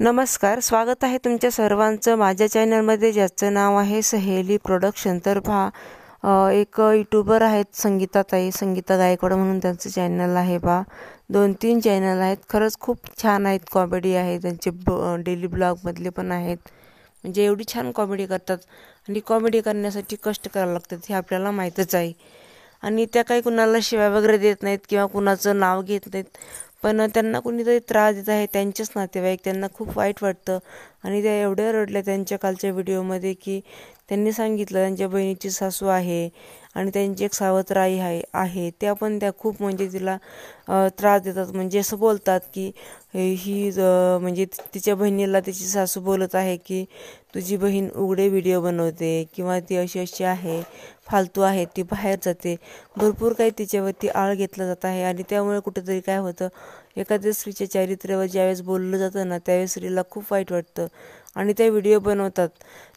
नमस्कार स्वागत आहे तुमच्या सर्वांचं माझ्या चॅनलमध्ये ज्याचं नाव आहे सहेली प्रोडक्शन तर भा एक यूट्यूबर आहेत संगीताताई संगीता गायकवाड म्हणून त्यांचं चॅनल आहे बा दोन तीन चॅनल आहेत खरंच खूप छान आहेत कॉमेडी आहे त्यांचे ब डेली ब्लॉगमधले पण आहेत म्हणजे एवढी छान कॉमेडी करतात आणि कॉमेडी करण्यासाठी कष्ट करावं लागतात हे आपल्याला माहीतच आहे आणि त्या काही कुणाला शिवाय वगैरे देत नाहीत किंवा कुणाचं नाव घेत नाहीत पण त्यांना कुणीतरी त्रास देत आहे त्यांचेच नातेवाईक त्यांना खूप वाईट वाटतं आणि त्या एवढ्या रडल्या त्यांच्या कालच्या व्हिडिओमध्ये की त्यांनी सांगितलं त्यांच्या बहिणीची सासू आहे आणि त्यांची एक सावत्र आई आहे आहे त्या पण त्या खूप म्हणजे तिला त्रास देतात म्हणजे असं बोलतात की ही म्हणजे तिच्या बहिणीला तिची सासू बोलत आहे की तुझी बहीण उघडे व्हिडिओ बनवते किंवा ती अशी अशी आहे फालतू आहे ती बाहेर जाते भरपूर काही तिच्यावरती आळ घेतला जात आहे आणि त्यामुळे कुठेतरी काय होतं एखाद्या स्त्रीच्या चारित्र्यावर ज्यावेळेस बोललं जातं ना त्यावेळेस स्त्रीला खूप वाईट वाटतं आणि त्या व्हिडिओ बनवतात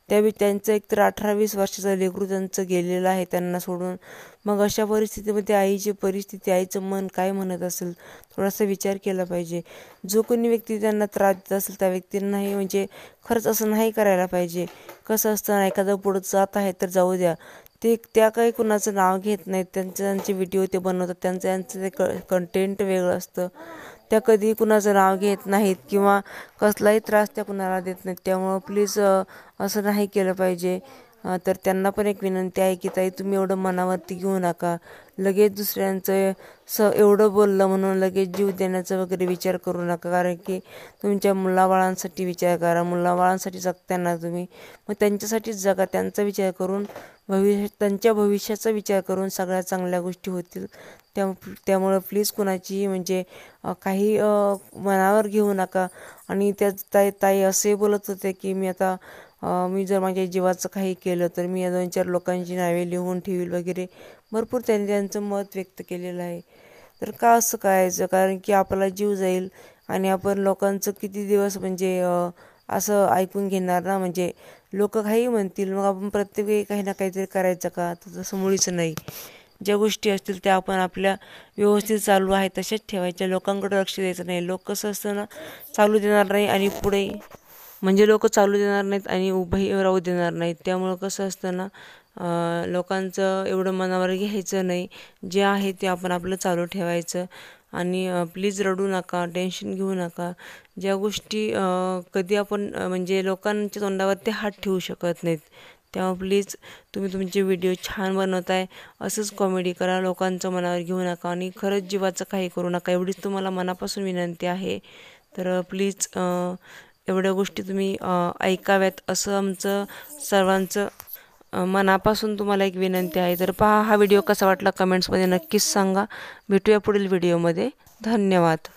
त्यावेळी त्यांचं एक तर अठरा वीस वर्षाचा लेकरू त्यांचं गेलेलं आहे त्यांना सोडून मग अशा परिस्थितीमध्ये आईची परिस्थिती आईचं मन काय म्हणत असेल थोडासा विचार केला पाहिजे जो कोणी व्यक्ती त्यांना त्रास देत असेल त्या व्यक्तींनाही म्हणजे खरंच असं नाही करायला पाहिजे कसं असतं एखादं पुढं जात आहे तर जाऊ द्या ते त्या काही कुणाचं नाव घेत नाहीत त्यांचे त्यांचे व्हिडिओ ते बनवतात त्यांचं त्यांचं ते क कंटेंट वेगळं असतं त्या कधी कुणाचं नाव घेत नाहीत किंवा कसलाही त्रास त्या कुणाला देत नाहीत त्यामुळं प्लीज असं नाही केलं पाहिजे तर त्यांना पण एक विनंती आहे की ताई तुम्ही एवढं मनावरती घेऊ नका लगेच दुसऱ्यांचं स एवढं बोललं म्हणून लगेच जीव देण्याचा वगैरे विचार करू नका कारण की तुमच्या मुलाबाळांसाठी विचार करा मुलाबाळांसाठी जगताना तुम्ही मग त्यांच्यासाठीच जगा त्यांचा विचार करून भविष्य त्यांच्या भविष्याचा विचार करून सगळ्या चांगल्या गोष्टी होतील त्या त्यामुळं प्लीज कुणाची म्हणजे काही मनावर घेऊ नका आणि त्या ताई ताई असे बोलत होते की मी आता मी जर माझ्या जीवाचं काही केलं तर मी या दोन चार लोकांची नावे लिहून ठेवील वगैरे भरपूर त्यांनी त्यांचं मत व्यक्त केलेलं आहे तर का असं करायचं कारण की आपला जीव जाईल आणि आपण लोकांचं किती दिवस म्हणजे असं ऐकून घेणार ना म्हणजे लोक काही म्हणतील मग आपण प्रत्येक काही ना काहीतरी करायचं का तर तसं मुळीच नाही ज्या गोष्टी असतील त्या आपण आपल्या व्यवस्थित चालू आहे तशाच ठेवायच्या लोकांकडे लक्ष द्यायचं नाही लोक कसं असतं ना चालू देणार नाही आणि पुढे म्हणजे लोक चालू देणार नाहीत आणि उभंही राहू देणार नाहीत त्यामुळं कसं असतं ना लोकांचं एवढं मनावर घ्यायचं नाही जे आहे ते आपण आपलं चालू ठेवायचं आणि प्लीज रडू नका टेन्शन घेऊ नका ज्या गोष्टी कधी आपण म्हणजे लोकांच्या तोंडावर ते हात ठेवू शकत नाहीत तेव्हा प्लीज तुम्ही तुमचे व्हिडिओ छान बनवताय असंच कॉमेडी करा लोकांचं मनावर घेऊ नका आणि खरंच जीवाचं काही करू नका एवढीच तुम्हाला मनापासून विनंती आहे तर प्लीज एवढ्या गोष्टी तुम्ही ऐकाव्यात असं आमचं सर्वांचं मनापासून तुम्हाला एक विनंती आहे तर पहा हा व्हिडिओ कसा वाटला कमेंट्समध्ये नक्कीच सांगा भेटूया पुढील व्हिडिओमध्ये धन्यवाद